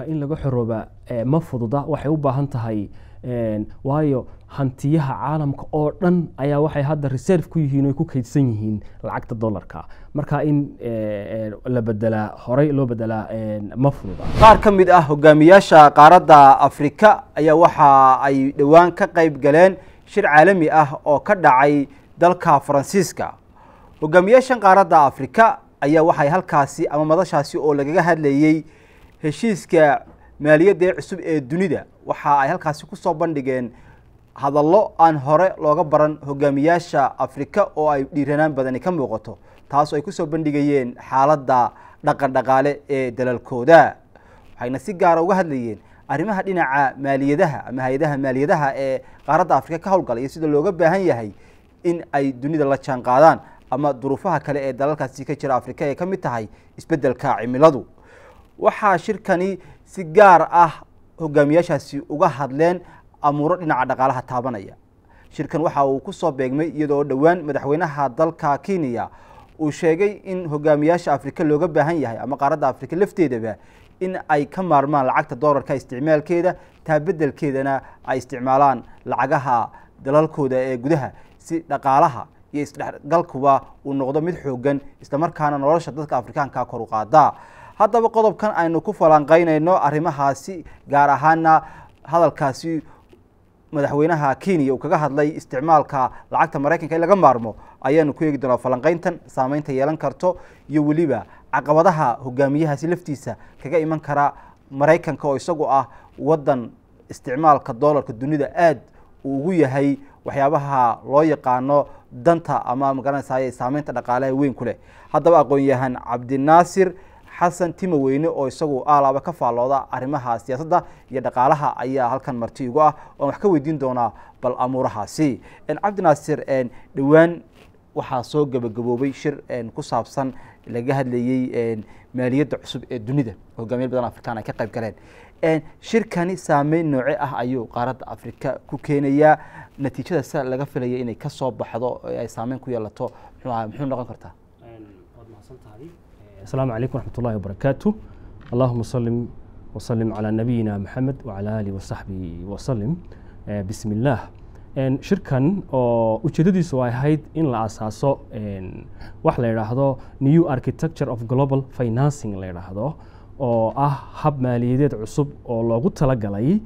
in laga xorooba eh, ma fududa waxay u baahan tahay eh, waayo hantiyaha caalamka oo dhan ayaa waxay hadda reserve ku yihiin oy ku kaydsan yihiin lacagta dollarka marka in eh, la bedelaa horey loo bedelaa ma fududa qaar ka mid ah hogaamiyaasha qaaradda afrika ayaa waxa ay dhowaan ka qayb galeen shir caalami ah oo ka dhacay dalka faransiiska hogaamiyaashan qaaradda afrika ayaa waxay halkaasi ama madashaasi oo lagaga hadlayey heshiiska maaliyadda ee cusub ee dunida waxa ay halkaasi kusoo bandhigeen hadallo aan hore looga baran hogaamiyaasha afrika oo ay dhiiranaan badani ka muuqato taasoo ay kusoo bandhigayeen xaaladda dhaqan dhaqaale ee dalalkooda waxayna si gaara ah uga hadlayeen arrimaha dhinaca maaliyadaha ama hay-adaha maaliyadaha ee qaaradda afrika ka howlgala iyo sida looga baahan yahay in ay dunida la jaan qaadaan ama duruufaha kale ee dalalkaasi ka jira afrika ee ka mid tahay isbeddelka cimiladu waxaa shirkani si gaar ah hogaamiyaashaasi uga hadleen amuuro dhinaca dhaqaalaha taabanaya shirkan waxa uu ku soo beegmay iyadoo dhowaan madaxweynaha dalka kenya uu sheegay in hogaamiyaasha afrika looga baahan yahay ama qaaradda afrika lafteedaba in ay ka maarmaan lacagta doolarka isticmaalkeeda taa bedelkeedana ay isticmaalaan lacagaha dalalkooda ee gudaha si dhaqaalaha iyo isdhexgalkuba uu noqdo mid xoogan islamarkaana nolosha dadka afrikaanka kor u qaadaa haddaba qodobkan aynu ku falanqaynayno arrimahaasi gaar ahaana hadalkaasi madaxweynaha kenya uu kaga hadlay isticmaalka lacagta maraykanka in laga maarmo ayaanu ku eegi doonaa falanqayntan saameynta yeelan karto iyo weliba caqabadaha hogaamiyahaasi laftiisa kaga iman kara maraykanka oo isagu ah waddan isticmaalka doolarka dunida aada uu ugu yahay waxyaabaha loo yaqaano danta ama magaranaysa saameynta dhaqaalaha weyn ku leh haddaba aqoon yahan cabdinaasir xasan timaweyne oo isagu alaaba ka faallooda arrimaha siyaasadda iyo dhaqaalaha ayaa halkan marti igu ah oan wax ka weydiin doonaa bal amuurahaasi cabdinaasir dhowaan waxaa soo gabagaboobay shir ku saabsan laga hadlayey maaliyadda cusub ee dunida hogaamiyal badan afrikaan ay ka qayb galeen shirkani saameyn nooce ah ayuu qaaradda afrika ku keenayaa natiijadasa laga filaya inay kasoo soo baxdo ay saameyn ku yeelato muxuu noqon kartaa السلام عليكم ورحمة الله وبركاته اللهم صل وسلم على نبينا محمد وعلى آله وصحبه وسلم بسم الله shirkan oo ujeedadiisu ahayd in la asaaso wax la yidhaahdo new architecture of global financing la yidhaahdo oo ah hab maaliyadeed cusub oo loogu talagalay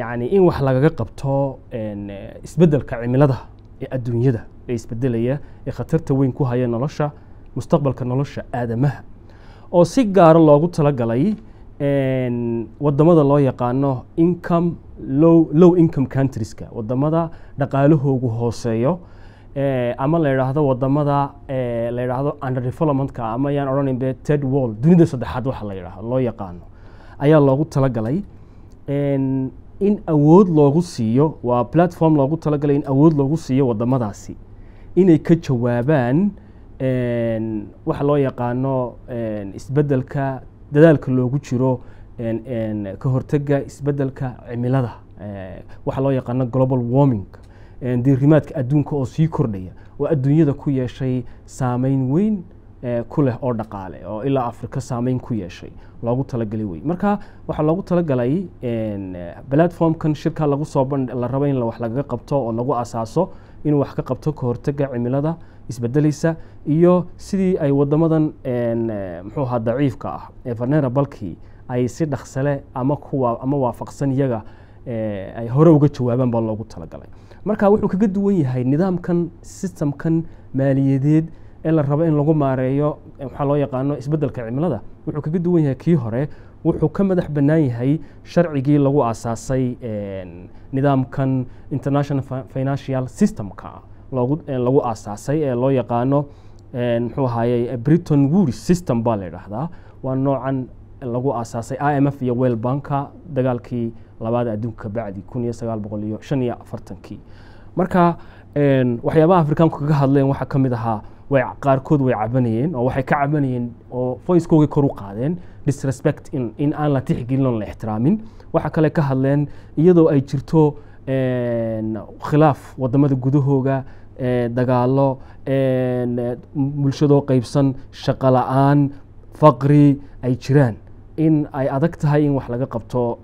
yani in wax lagaga qabto eh, isbeddelka cimilada ee adduunyada ee isbedelaya ee khatarta weyn ku haya nolosha mustaqbalka nolosha aadamaha oo si gaara loogu talagalay wadamada loo yaqaano income low income countrieska wadamada dhaqaalahoogu hooseeyo ama la yidhaahdo wadamada la yidhaahdo underdevelopmentka ama yaan odhanan ted wall dunida saddexaad waxa la yidhaahdo loo yaqaano ayaa loogu talagalay in awood loogu siiyo waa platform loogu talagalay in awood loogu siiyo wadamadaasi inay ka jawaabaan waxa loo yaqaano isbedelka dadaalka loogu jiro ka hortega isbedelka cimilada waxaa loo yaqaano global warming diirimaadka adduunka oo sii kordhaya oo adduunyada ku yeeshay saameyn weyn ku leh oo dhaqaale oo ilaa afrika saameyn ku yeeshay loogu talagalay wey marka waxaa loogu talagalay platformkan shirka lagu soo la rabo in wax lagaga qabto oo lagu asaaso inuu wax ka qabto ka hortega cimilada isbedeleysa iyo sidii ay wadamadan mxuuahaa daciifka ah ee farnerabalkii ay si dhaksale ama kuwa ama waafaqsan iyaga ay hore uga jawaabaan baa loogu talagalay marka wuxuu kaga duwan yahay nidaamkan systemkan maaliyadeed ee la rabo in lagu maareeyo waxaa loo yaqaano isbedelka cimilada wuxuu kaga duwan yahay kii hore wuxuu ka madax bannaan yahay sharcigii lagu aasaasay nidaamkan international financial systemka Eh, lagu aasaasay ee eh, loo yaqaano eh, muxuu ahaaye briton wouri system baa la yidhaahdaa waa noocan lagu aasaasay i m f iyo weyl banka dagaalkii labaad adduunka bacdi kun iyo sagaal boqol iyo shan iyo afartankii marka waxyaabaha afrikaanku kaga hadleen waxaa ka mid ahaa way qaarkood way cabanayeen oo waxay ka cabanayeen oo voicekoogii kor u qaadeen disrespect in, in aan la tixgelin oon la ixtiraamin waxaa kale ka hadleen iyadoo ay jirto khilaaf wadamada gudahooga dagaalo bulshadoo qeybsan shaqo la-aan faqri ay jiraan in ay adag tahay in wax laga qabto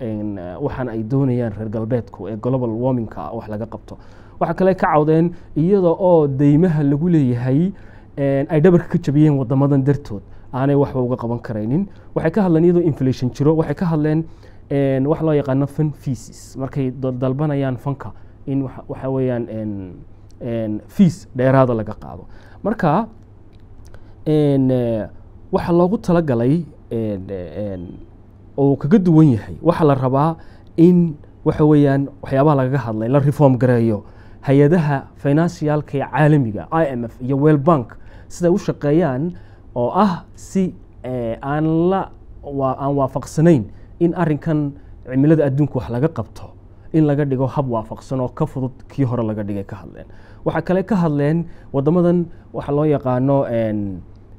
waxaan ay doonayaan reer galbeedku ee global warmingka wax laga qabto waxaa kale ka cawdeen iyada oo deymaha lagu leeyahay ay dhabarka ka jabiyeen wadamadan dartood aanay waxba uga qaban karaynin waxay ka hadleen iyadoo inflation jiro waxay ka hadleen wax loo yaqaano fun feces markay dalbanayaan fanka in waxa weeyaan fiis dheeraada laga qaado marka eh, waxaa loogu talagalay oo kaga duwan yahay waxaa la rabaa in waxa weeyaan waxyaabaha lagaga hadlay la reform gareeyo hay-adaha financialka ee caalamiga i m f iyo well bank siday u shaqeeyaan oo ah si eh, aan la aan waafaqsanayn in arinkan cimilada adduunka wax laga qabto in laga dhigo hab waafaqsan oo ka fudud kii hore laga dhigay ka hadleen waxaa kale ka hadleen waddamadan waxaa loo yaqaano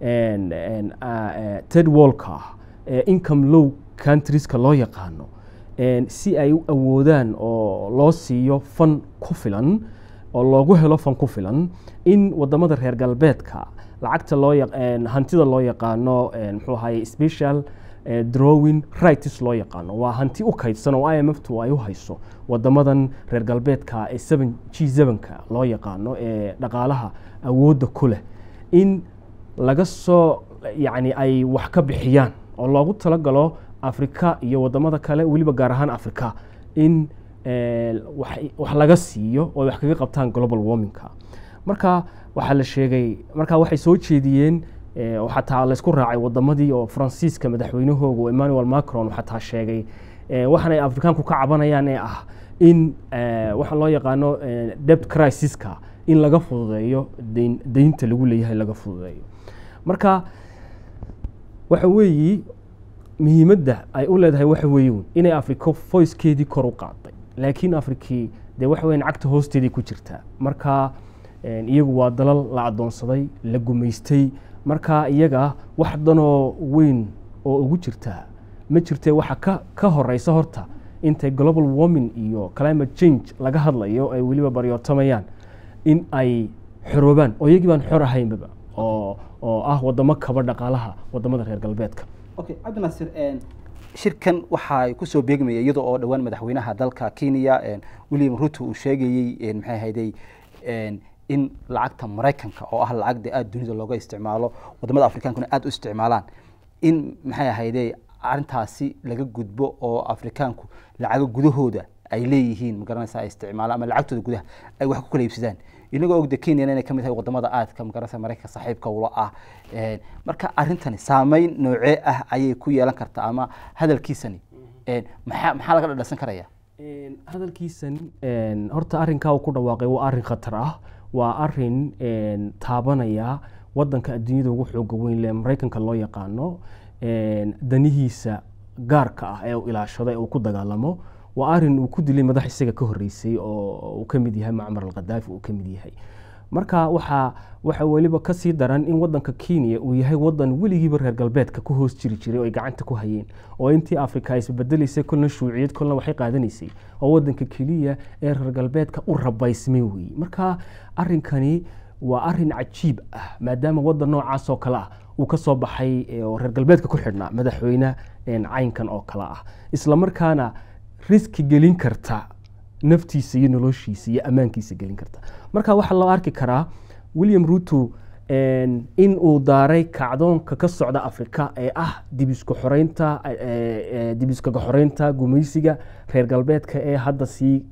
e, ted walker e, income low countrieska loo yaqaano si ay u awoodaan oo loo siiyo fan ku filan oo loogu helo fan ku filan in waddamada reer galbeedka lacagta loo hantida loo yaqaano muxuu ahaye special drawing rights loo yaqaano waa hanti u kaydsan oo i m ftu ay u hayso wadamadan reer galbeedka ee g sevenka loo yaqaano ee dhaqaalaha awoodda ku leh in laga soo yani ay wax ka bixiyaan oo loogu talagalo afrika iyo wadamada kale weliba gaar ahaan afrika in wax laga siiyo oo ay wax kaga qabtaan global warmingka marka waxaa la sheegay markaa waxay soo jeediyeen Eh, xataa laysku raacay wadamadii oo faransiiska madaxweynahoogu emmanuel macron xataa sheegay eh, waxaan ay afrikaanku ka cabanayaan ee ah in eh, waxa loo yaqaano debt crisiska in laga fududeeyo deyn deynta lagu leeyahay laga fududeeyo marka waxa weeyi muhiimadda ay u leedahay waxa weeyuun inay afriko foyskeedii kor u qaaday laakiin afrikii dee waxa weyan cagta hoosteeday ku jirtaa marka iyagu waa dalal la addoonsaday la gumaystay markaa iyaga wax danoo weyn oo ugu jirtaa ma jirtee waxa ka ka horeysa horta intay global warming iyo climate change laga hadlayo ay weliba baryoortamayaan in ay xoroobaan oo iyagii baan xor ahaynbaba oo ah wadamo kaba dhaqaalaha wadamada reer galbeedka cabdinaasir shirkan waxaa kusoo beegmaya iyadoo oo dhowaan madaxweynaha dalka kenya william ruto uu sheegayey maxay hayday in lacagta maraykanka oo ah lacag de aada dunida looga isticmaalo wadamada afrikaankuna aada u isticmaalaan in maxay ahayde arintaasi laga gudbo oo afrikaanku lacago gudahooda ay leeyihiin magaranaysa ay isticmaalaan ama lacagtooda gudaha ay wax ku kala iibsadaan inagoo ogda kenyana inay kamid tahay wadamada aadka magaranaysa maraykanka saaxiibka ula ah marka arrintani saameyn noocee ah ayay ku yeelan kartaa ama hadalkiisani maxaa maxaa laga dhadhasan karaya hadalkiisani horta arrinkaa uu ku dhawaaqay waa arrin khatar ah waa arin taabanaya wadanka adduunyada ugu xooga weyn weynle mareykanka loo yaqaano danihiisa gaarka ah ee uu ilaashado ee uu ku dagaalamo waa arin uu ku dilay madax isaga ka horeysay oo uu kamid yahay macmar alkhadaafi uu kamid yahay markaa waxaa waxa weliba kasii daran in wadanka kenya uu yahay wadan weligiiba reer galbeedka ku hoos jiri jiray oo ay gacanta ku hayeen oo intii africa ay isbedelaysay kolna shuuciyad kolna waxay qaadanaysay oo wadanka keliya ee reer galbeedka u rabaysmay weeye markaa arinkani waa arin cajiib ah maadaama wadan noocaas oo kale ah uu kasoo baxay oo reer galbeedka ku xidhnaa madaxweyne caynkan oo kale ah islamarkaana riski gelin karta naftiisa iyo noloshiisa iyo ammaankiisa gelin karta marka waxaa loo arki karaa william ruto in uu daaray kacdoonka ka socda afrika ee ah dibisku xoreynta dibiskaga xoreynta gumaysiga reer galbeedka ee hadda sii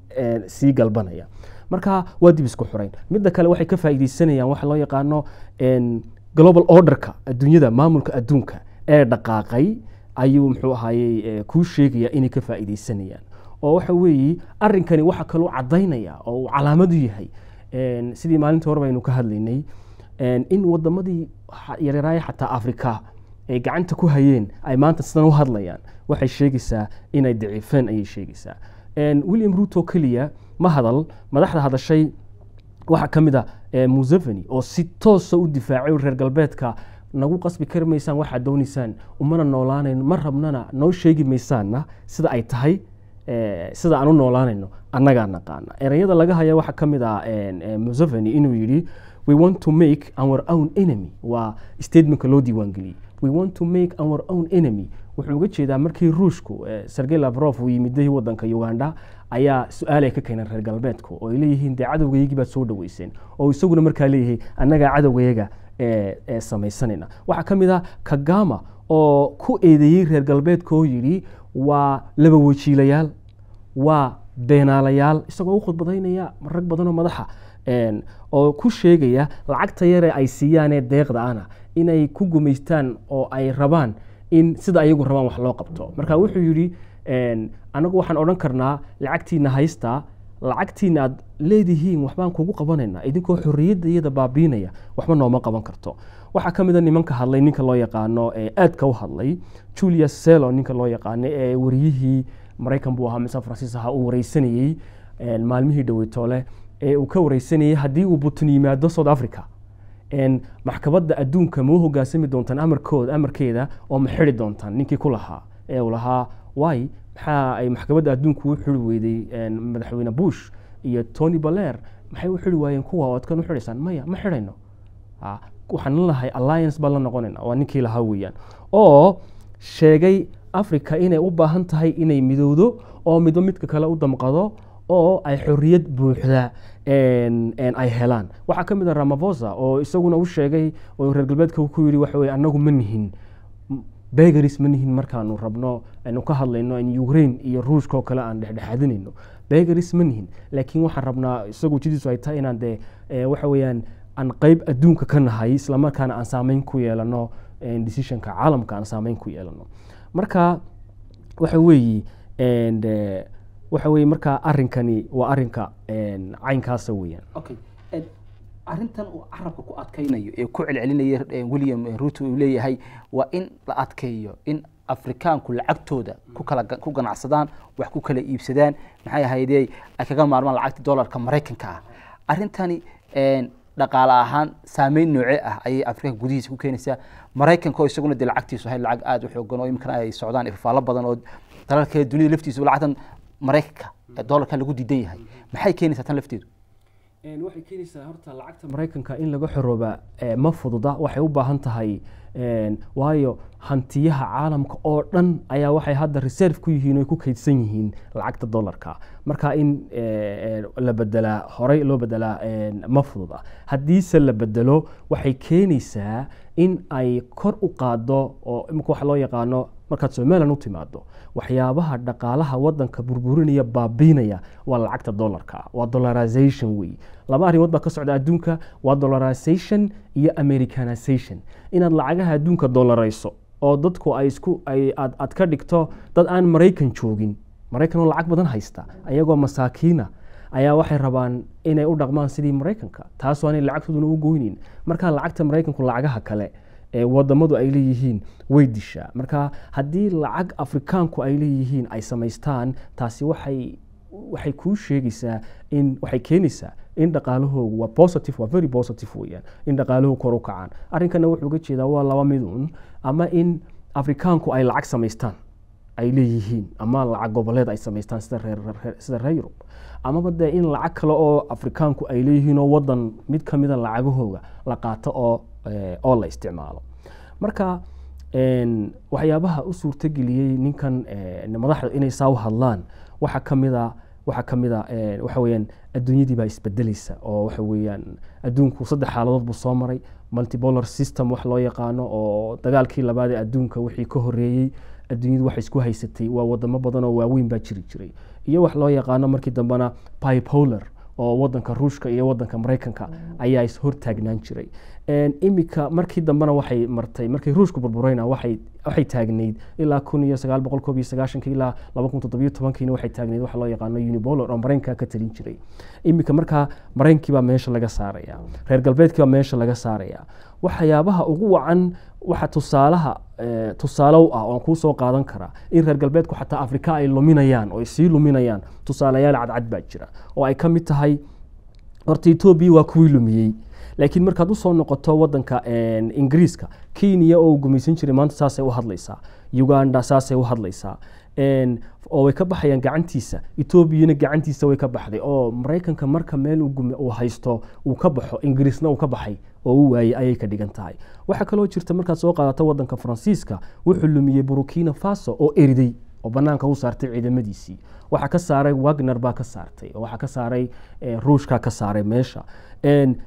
sii galbanaya marka waa dibisku xoreyn midda kale waxay ka faa'iideysanayaan waxa loo yaqaano global orderka adduunyada maamulka adduunka ee dhaqaaqay ayuu muxuu ahayey kuu sheegaya inay ka faa'iideysanayaan oo waxa weeye arrinkani waxa kaloo caddaynaya oo uu calaamad u yahay sidii maalinta hore baynu ka hadlaynay in wadamadii yaryaraaya xataa afrika ay gacanta ku hayeen ay maanta sidan u hadlayaan waxay sheegaysaa inay daciifeen ayay sheegaysaa william ruto keliya ma hadal madaxda hadashay waxaa ka mid a ah, museveni oo si toosa ah u difaacay reer galbeedka nagu qasbi kari maysaan waxaad doonaysaan umana noolaanayn ma rabnana noo sheegi maysaanna sida ay tahay sida aan u noolaanayno annagaa naqaana erayada laga haya waxaa kamid mid ah museveni inuu yidhi we want to make our own enemy waa statementka loo diiwaangeliyey we want to make our own enemy wuxuu uga jeedaa markii ruushku e, sergey labrof uu yimiday wadanka uganda ayaa su-aal ka keeneen reer galbeedka oo ay leeyihiin dee cadowgaygii baad soo dhaweyseen oo isaguna markaa leeyahay annagaa cadowgayaga ee samaysanayna waxaa ka mid ah kagama oo ku eedeeyey reer galbeedka oo yidhi waa laba wejiilayaal waa beenaalayaal isagoo u khudbadaynaya rag badanoo madaxa oo ku sheegaya lacagta yare ay siiyaanee deeqda ana inay ku gumaystaan oo ay rabaan in sida ayagu rabaan wax loo qabto marka wuxuu yidhi anagu waxaan odhan karnaa lacagtiina haysta lacagtiina aad leedihiin waxbaan kugu qabanaynaa idinkoo xorriyadda iyada baabiinaya waxba nooma qaban karto waxaa ka mida ah nimanka hadlay ninka loo yaqaano ee aadka u hadlay julius celo ninka loo yaqaano ee wariyihii maraykan buu ahaa mise faransiis ahaa uu wareysanayey maalmihii dhoweytoole ee uu ka wareysanayay haddii uu butin yimaado south africa maxkamadda adduunka mau hogaansami doontaan amarkooda amarkeeda oo ma xidi doontaan ninkii ku lahaa ee uu lahaa way maxaa ay maxkamadda adduunku u xidi weyday madaxweyne bush iyo tony baler maxay u xidi waayeen kuwa oo u xidhaysaan maya ma xidhayno waxaan lahay alliance baan la noqonayna waa ninkii lahaa weeyaan oo sheegay africa inay u baahan tahay inay midowdo oo midba midka kale u damqado oo ay xoriyad buuxda ay helaan waxaa kamid mid ah oo isaguna u sheegay oo reer galbeedka ku yidhi waxa weye annagu ma nihin begaris ma nihin markaanu rabno aynu ka hadlayno in ukraine iyo ruushka oo kale aan dhexdhexaadinayno begaris ma nihin laakiin waxaan rabnaa isagu jidiisu ay tahay inaan dee waxa weeyaan aan qeyb adduunka ka nahay islamarkaana aan saameyn ku yeelano decisionka caalamka aan saameyn ku yeelano marka waxa weeye eh, waxa weye markaa arinkani waa arinka caynkaasa weyaan arintan uu carabka ku adkaynayo ee ku celcelinaya eh, william eh, ruto uu leeyahay waa in la adkeeyo in afrikaanku lacagtooda ku ganacsadaan wax ku kala iibsadaan maxay ahaydee ay kaga maarmaan lacagta dollarka maraykanka ah arintani dhaqaale ahaan saameyn nooce ah ayay afrika gudihiisa ku keenaysaa maraykanka oo isaguna dee lacagtiisu hay lacag aada uxoogan xoogan oo imikana ay socdaan ifafaalo badan oo dalalka dunida laftiisu lacagtan maraykanka ee doolarka lagu diidan yahay maxay keenaysaa tan lafteedu waxay keenaysaa horta lacagta maraykanka in laga xorooba ma fududa waxay u baahan tahay waayo hantiyaha caalamka oo dhan ayaa waxay hadda reserve ku yihiin o ku kaydsan yihiin lacagta dollarka marka in eh, eh, la bedelaa horey loo bedelaa eh, ma fudud ah. haddiise la bedelo waxay keenaysaa in ay kor u qaado oo imika waxa loo yaqaano markaad somalilan u timaado waxyaabaha dhaqaalaha wadanka burburinaya baabiinaya waa lacagta dollarka waa dollarization wey laba arrimood baa ka socda adduunka waa dollarization iyo americanization inaad lacagaha adduunka dollarayso oo dadku ay isku aad ka dhigto dad aan maraykan joogin maraykan oo lacag badan haysta ayagoo masaakiina ayaa waxay rabaan inay u dhaqmaan sidii maraykanka taasoo aanay lacagtooduna u goyneyn markaa lacagta maraykanku lacagaha kale ee wadamadu ay leeyihiin way dishaa marka haddii lacag afrikaanku ay leeyihiin ay samaystaan taasi waxay kuu sheegaysaa in waxay keenaysaa in dhaqaalahoogu waa positive waa very positive weyaan in dhaqaalahu kor u kacaan arrinkana wuxuu uga jeedaa waa laba miduun ama in afrikaanku ay lacag samaystaan ay leeyihiin ama lacag goboleed ay samaystaan sida reer yurub amaba dee in lacag kale oo afrikaanku ay leeyihiin oo wadan mid kamida ah lacagahooga la qaato eh, oo la isticmaalo marka waxyaabaha u suurtageliyey ninkan eh, madaxda inay saa u hadlaan waxaa kamid a ah waxaa kamid a waxa ah, eh, weyaan adduunyadii baa isbedeleysa oo waxa weyaan adduunku saddex xaaladood buu soo maray multibolar system wax loo yaqaano oo dagaalkii labaad ee adduunka wixii ka horeeyey adduunyadu waxa isku haysatay waa wadamo badan oo waaweyn baa jiri jiray iyo wax loo yaqaano markii dambena bipolar oo wadanka ruushka iyo wadanka maraykanka ayaa is hortaagnaan jiray imika markii dambena waxay martay markay ruushku burbureyna waxay waxay taagnayd ilaa kun iyo sagaal ilaa waxay taagneyd waxa loo yaqaano unibolo oo mareykanka ka talin jiray iminka markaa mareynkii baa meesha laga saaraya reer galbeedkii baa meesha laga saaraya waxyaabaha ugu wacan waxa tusaalaha eh, tusaalow ah oon kuu qaadan karaa in reer galbeedku xataa afrika ay luminayaan oo sii luminayaan tusaalayaal cadcad baa jira oo ay ka mid tahay horta etoobiya waa kuwii lumiyey laakiin markaad usoo noqoto wadanka ingiriiska kenya oo gumaysan jiray maanta saasay u hadlaysaa uganda saasay u hadlaysaa oo way ka baxayaan gacantiisa etoobiyana gacantiisa way ka baxday oo maraykanka marka meel uu haysto uu ka baxo ingiriisna uu ka baxay oo u waayey ayay ka dhigan tahay waxaa kaloo jirta markaad soo qaadato wadanka faransiiska wuxuu lumiyey burukina faso oo eriday oo banaanka u saartay ciidamadiisii waxaa ka saaray wagner baa ka saartay waxaa ka saaray eh, ruushkaa ka saaray meesha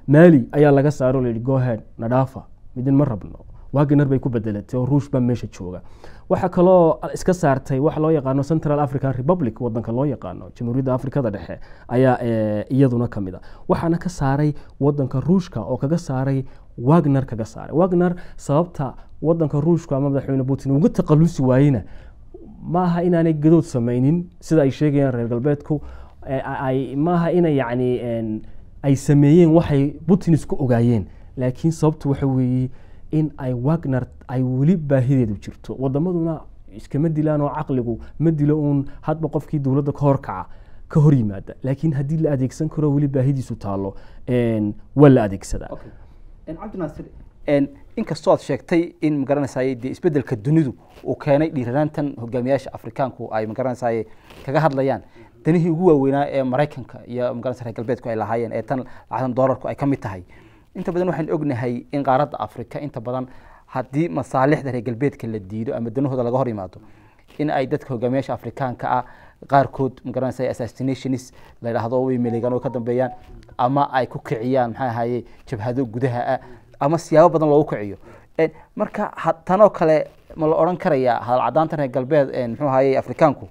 maali ayaa laga saaro layihi gohead nadhaafa midin ma rabno wagner bay ku bedelatay oo ruush baa meesha jooga waxaa kaloo iska saartay waxa loo yaqaano central african republic wadanka loo yaqaano jamhuuriyadda afrikada dhexe ayaa eh, iyaduna kamid a waxaana ka saaray wadanka ruushka oo kaga saaray wagner kaga saaray wagner sababta wadanka ruushka ama madaxweyne putin uga taqalusi waayena ma aha inaanay gadood samaynin sida ay sheegayaan reer galbeedku maaha ina yani ay sameeyeen waxay putin isku ogaayeen laakiin sababtu waxa weeye in ay wagner ay weli baahideedu jirto wadamaduna iskama dilaan oo caqligu ma dilo uun hadba qofkii dowladda ka horkaca ka hor yimaada laakiin haddii la adeegsan karo weli baahidiisu taalo waa la adeegsadaa inkastoo aad sheegtay in magaranaysaay de isbedelka dunidu uu keenay dhiiranaantan hogaamiyaasha afrikaanku ay magaranaysaay kaga hadlayaan danihii ugu waaweynaa ee maraykanka iyo magaranaysa reer galbeedku ay lahaayeen ee tan lacagtan doolarku ay ka mid tahay inta badan waxaan ognahay in qaaradda afrika inta badan haddii masaalixda reer galbeedka la diido ama danahooda laga hor yimaado in ay dadka hogaamiyaasha afrikaanka ah qaarkood magaranaysa assassinationis la yidhaahdo way meleegaan oo ka dambeeyaan ama ay ku kiciyaan maxaa ahaye jabhado gudaha ah ama siyaabo badan loogu kiciyo marka tanoo kale ma la odhan karayaa hadal cadaanta reer galbeed mxuu ahaye afrikaanku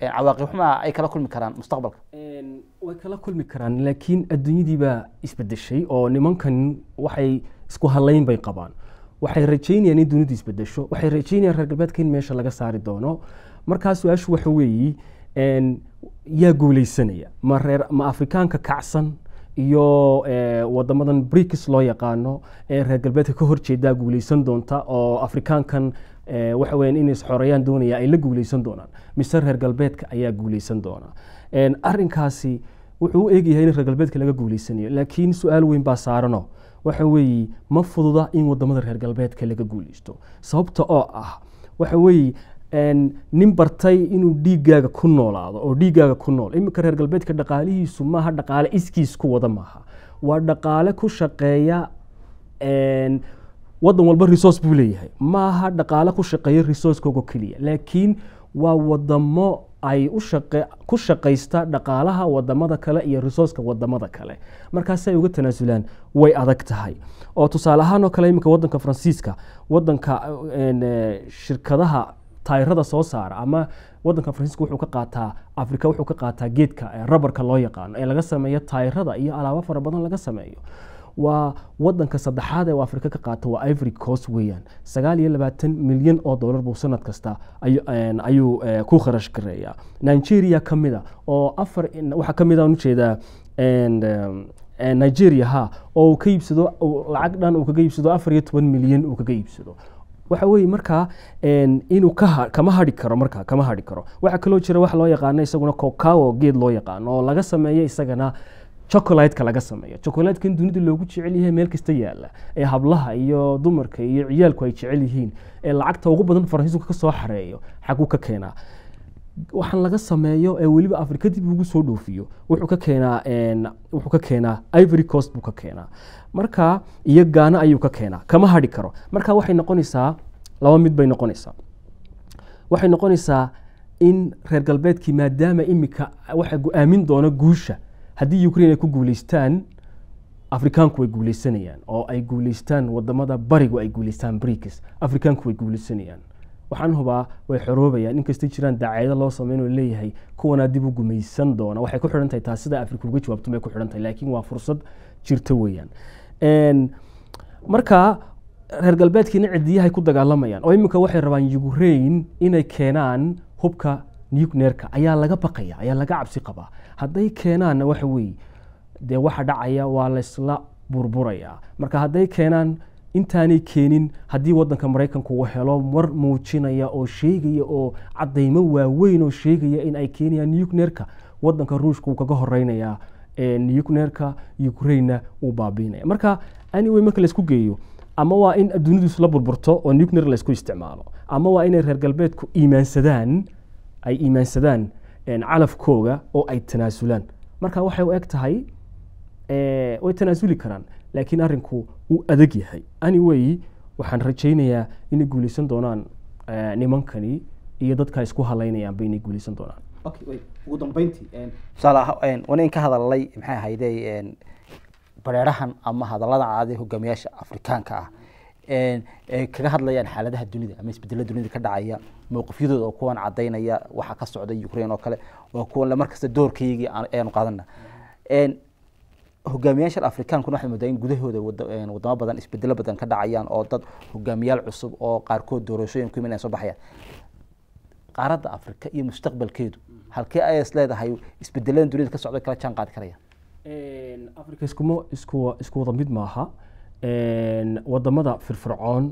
cawaaqib xumaa ay kala kulmi karaan mustaqbalka way kala kulmi karaan laakiin adduunyadiibaa isbedeshay oo nimankan waxay isku hadlayn bay qabaan waxay rajaynayaan in dunidu isbedesho waxay rajaynayaan reer galbeedka in meesha laga saari doono markaa su-aashu waxa weeyi yaa guuleysanaya ma reer ma afrikaanka kacsan iyo eh, wadamadan bricks loo yaqaano ee reer galbeedka ka horjeedaa guuleysan doonta oo afrikaankan eh, waxa weyan inay isxoreyaan doonaya ay la guuleysan doonaan mise reer galbeedka ayaa guuleysan doona arinkaasi wuxuu u eegyahay in reer galbeedka laga guuleysanayo laakiin su-aal weyn baa saarano waxa weeye ma fududa in wadamada reer galbeedka laga guuleysto sababta oo ah waxa weeye nin bartay inuu dhiigaaga ku noolaado oo dhiigaaga ku nool iminka reer galbeedka dhaqaalihiisu maaha dhaqaale iskiis ku wada maaha waa dhaqaale ku shaqeeya wadan walba resource buu leeyahay maaha dhaqaale ku shaqeeya resourcekoogo keliya laakiin waa wadamo ay ku shaqaysta dhaqaalaha wadamada kale iyo resourceka wadamada kale markaasi ay uga tanaasulaan way adag tahay oo tusaale ahaan oo kale iminka wadanka faransiiska wadanka shirkadaha taayirada soo saara ama wadanka faransiiska wuxuu ka qaataa afrika wuxuu ka qaataa geedka rabarka loo yaqaano ee laga sameeyo taayirada iyo alaabo fara badan laga sameeyo waa wadanka saddexaad ee afrika ka qaato waa ivory coast weeyaan sagaal iyo labaatan milyan oo dollar buu sanad kasta ayuu ku kharash gareeyaa nigeria ka mid a oo afar waxaa ka mid aan ujeedaa nigeria ha oo uu ka iibsado lacag dhan uu kaga iibsado afar iyo toban milyan uu kaga iibsado waxa weye markaa inuu kama hari karo markaa kama hari karo waxaa kaloo jira wax loo yaqaano isaguna cocawo geed loo yaqaano oo laga sameeyo isagana chocolateka laga sameeyo chocolatekan dunida loogu jecel yahay meel kasta yaala ee hablaha iyo dumarka iyo ciyaalku ay jecel yihiin ee lacagta ugu badan faransiisku ka soo xareeyo xaguu ka keenaa waxaan laga sameeyo ee weliba africa dib ugu soo dhoofiyo wuxuu ka keenaa wuxuu ka keenaa ivory cost buu ka keenaa marka iyo gaana ayuu ka keenaa kama hadhi karo marka waxay noqonaysaa laba mid bay noqonaysaa waxay noqonaysaa in reer galbeedkii maadaama imika waxa aamin doona guusha haddii ukraine ay ku guuleystaan afrikaanku way guuleysanayaan oo ay guuleystaan wadamada barigu ay guuleystaan bricks afrikaanku way guuleysanayaan waxaan hubaa way xoroobayaan inkastay jiraan daacayado loo sameyn oo leeyahay kuwanaa dib u gumaysan doona waxay ku xidhan tahay taas afrika uga jawaabtan ku xidhan laakiin waa fursad jirta weeyaan marka reer galbeedkiina cidiyahay ku dagaalamayaan oo iminka waxay rabaan yukrain inay keenaan hubka nucleerka ayaa laga baqaya ayaa laga cabsi qabaa hadday keenaanna waxa weeye dee waxa dhacaya waa laysla burburayaa marka hadday keenaan intaanay keenin haddii wadanka maraykanku uu helo war muujinaya oo sheegaya oo cadaymo waaweyn oo sheegaya in ay keenayaan nucnerka wadanka ruushka uu kaga horeynayaa nucnerka ukraina uu baabiinaya marka anyway marka laisku geeyo ama waa in adduunidu isla burburto oo nucner laisku isticmaalo ama waa inay reer galbeedku iimaansadaan ay iimaansadaan calafkooga oo ay tanaasulaan marka waxay u eg tahay way tanaasuli karaan laakiin arinku uu adag yahay anyway waxaan rajaynayaa inay guuleysan doonaan eh, nimankani iyo dadka isku halaynayaan ba inay guuleysan doonaan ugu dambeyntii tusaale wana ka hadalay maxay ahayde bareerahan ama hadalada caadi hogaamiyaasha afrikaanka ah ay kaga hadlayaan xaaladaha dunida ama isbedelada dunida ka dhacaya mowqifyadooda oo kuwan cadaynaya waxa ka socda ukraine oo kale oo kuwan markasta doorkaygii ayaanu qaadana hogaamiyaasha afrikaankuna waxay moodaa in gudahooda wadamo badan isbedelo badan ka dhacayaan oo dad hogaamiyaal cusub oo qaarkood doorashooyin ku imanaya soo baxayaan qaaradda afrika iyo mustaqbalkeedu halkee ayas leedahay isbedelada duniyada ka socda kala jaan qaadi karaya afrika iskuma isku isku wada mid maaha wadamada firfircoon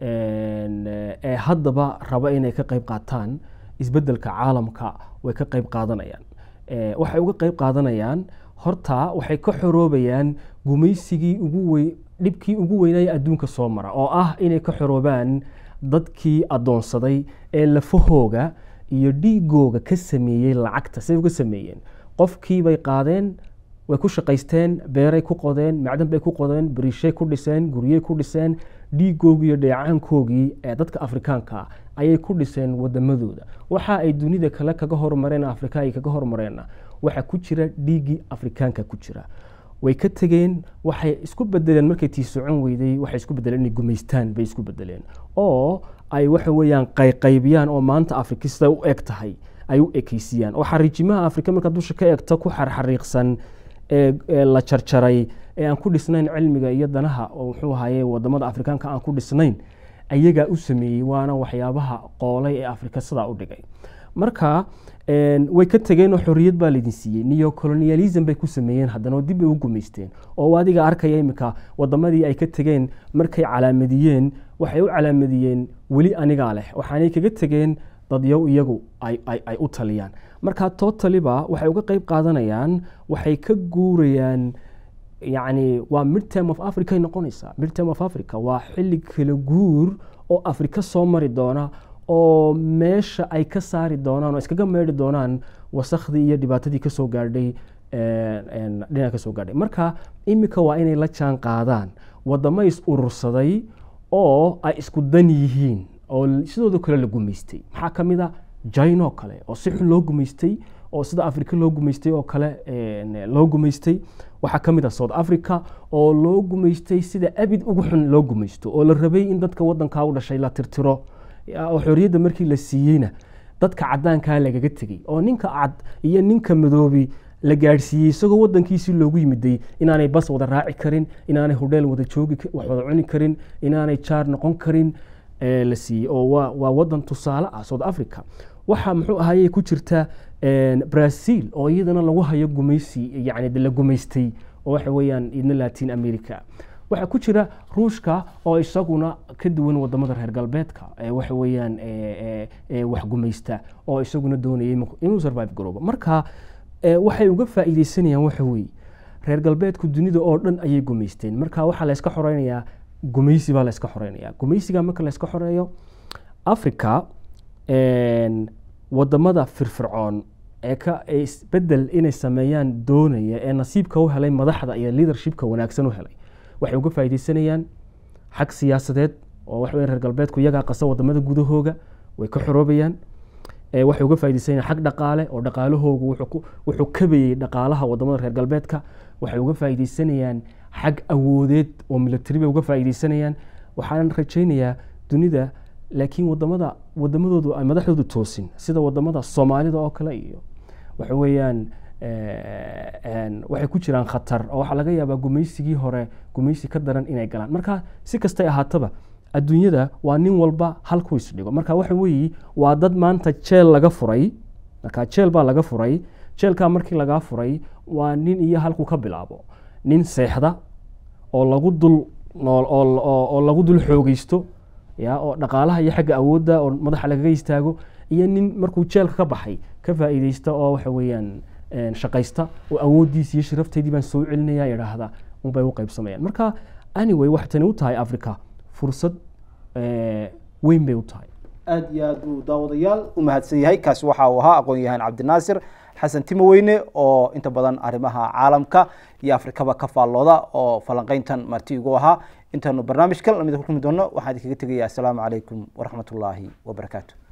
ee haddaba raba inay ka qeyb qaataan isbedelka caalamka way ka qeyb qaadanayaan waxay uga qeyb qaadanayaan horta waxay ka xoroobayaan gumaysigii ugu wey dhibkii ugu weynaya adduunka soo mara oo ah inay ka xoroobaan dadkii addoonsaday ee lafahooga iyo dhiigooga ka sameeyey lacagta say uga sameeyeen qofkii bay qaadeen way ku shaqaysteen beeray ku qodeen macdan bay ku qodeen bariishay ku dhiseen guryey ku dhiseen dhiigoogii iyo dheecaankoogii ee dadka afrikaanka ayay ku dhiseen wadamadooda waxa ay dunida kale kaga hormareen afrika ay kaga hormareenna waxaa ku jira dhiigii afrikaanka ku jira way ka tegeen waxay isku bedeleen markay tii socon weyday waxay isku bedeleen inay gumaystaan bay isku bedeleen oo ay waxa weeyaan qayqaybiyaan oo maanta afrika sida u eg tahay ay u ekeysiyaan oo xariijimaha afrika markaad dusha ka egto ku xarxariiqsan ee la jarjaray ee aan ku dhisnayn cilmiga iyo danaha oo muxuu ahaye wadamada afrikaanka aan ku dhisnayn ayagaa u sameeyey waana waxyaabaha qoolay ee afrika sidaa u dhigay marka way ka tegeenoo xoriyad baa laydin siiyey niyo colonialism bay ku sameeyeen haddana oo dib bay u gumaysteen oo adiga arkaya iminka wadamadii ay ka tegeen markay calaamadiyeen waxay u calaamadiyeen weli anigaa leh waxaanay kaga tegeen dadyow iyagu ay u taliyaan marka totaliba waxay uga qeyb qaadanayaan waxay ka guurayaan yani waa midterm of africa ay noqonaysaa midterm of africa waa xilli kala guur oo afrika soo mari doona oo meesha ay ka saari doonaan oo iskaga meedhi doonaan wasakhdii iyo dhibaatadii kasoo gaadhay eh, dhinaca kasoo gaadhay marka iminka waa inay la jaan qaadaan waddamo is urursaday oo ay isku dan yihiin oo sidooda kale la gumaystay maxaa ka mid a ah? jine kale oo si xun loo gumaystay oo sida africa loo gumaystay oo kale loo gumaystay waxaa ka mid ah south africa oo loo gumaystay sida abid ugu xun loo gumaysto oo la rabay in dadka waddankaa u dhashay la tirtiro oo xoriyadda markii la siiyeyna dadka cadaankaa ah lagaga tegey oo ninka cad iyo ninka madoobi la gaadhsiiyey isagoo wadankiisii loogu yimiday inaanay bas wada raaci karin inaanay hodheel wada joogi wax wada cuni karin inaanay jaar noqon karin la siiyey oo waa wadan tusaale ah south africa waxaa muxuu ahayey ku jirta brazil oo iyadana lagu hayo gumaysi yani la gumaystay oo waxa weeyaan idna latin america waxaa ku jira ruushka oo isaguna ka duwan wadamada reer galbeedka waxaweyaan waxgumaysta oo isaguna doonayay inuu survive garoobo marka waxay uga faa-iideysanayaan waxaweye reer galbeedku dunida oo dhan ayay gumaysteen marka waxaa layska xoreynayaa gumaysi baa layska xoreynaya gumaysiga marka layska xoreeyo africa wadamada firfircoon ee ka bedel inay sameeyaan doonaya ee nasiibka u helay madaxda iyo leadershipka wanaagsan u helay waxay uga faaideysanayaan xag siyaasadeed oo waxa reer galbeedku iyagaa qasa wadamada gudahooga way ka xoroobayaan waxay uga faa'idaysanayaan xag dhaqaale oo dhaqaalahoogu wuxuu kabayey dhaqaalaha wadamada reer galbeedka waxay uga faaideysanayaan xag awoodeed oo milatari bay uga faaideysanayaan waxaan rajaynayaa dunida laakiin wadamada wadamadoodu ay madaxdoodu toosin sida wadamada soomaalida oo kale iyo waxa weeyaan Eh, eh, waxay ku jiraan khatar oo waxaa laga yaabaa gumaysigii hore gumaysi ka daran inay galaan marka si kastay ahaataba adduunyada waa nin walba halku isdhigo marka waxa weeye waa dad maanta jeel laga furay marka jeel baa laga furay jeelkaa markii lagaa furay waa nin iyo halku ka bilaabo nin seexda oo lagu dul oo lagu dul xoogeysto ya oo dhaqaalaha iyo xagga awoodda oo madaxa lagaga istaago iyo nin markuu jeelka ka baxay ka faa'iideysta oo waxa weeyaan shaqaysta oo awoodiis iyo shirafteydii baan soo celinaya idhaahda unbay u qaybsamayaan marka anyway waxay tani u tahay africa fursad eh, weyn bay u tahay aad iyo aada buu daawadayaal u mahadsan yahay kaasi waxa uu ahaa aqoon-yahaan cabdinaasir xasan timoweyne oo inta badan arrimaha caalamka iyo afrikaba ka faallooda oo falanqeyntan marti igu ahaa intaanu barnaamijkan lamid kulmi doono waxaan idinkaga tegayaa asalaamu calaykum waraxmatullaahi wabarakaatu